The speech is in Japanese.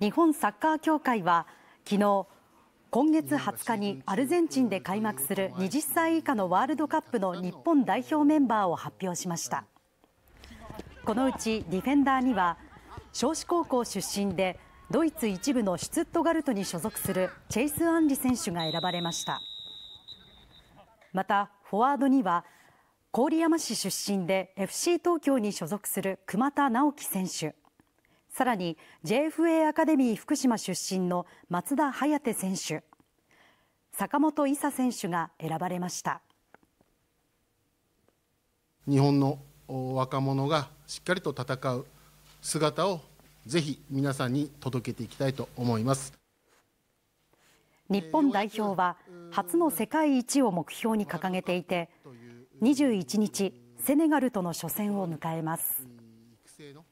日本サッカー協会は昨日今月20日にアルゼンチンで開幕する20歳以下のワールドカップの日本代表メンバーを発表しましたこのうちディフェンダーには少子高校出身でドイツ1部のシュツットガルトに所属するチェイス・アンリ選手が選ばれましたまたフォワードには郡山市出身で FC 東京に所属する熊田直樹選手さらに JFA アカデミー福島出身の松田颯選手坂本伊佐選手が選ばれました日本の若者がしっかりと戦う姿をぜひ皆さんに届けていきたいと思います日本代表は初の世界一を目標に掲げていて21日セネガルとの初戦を迎えます。育成の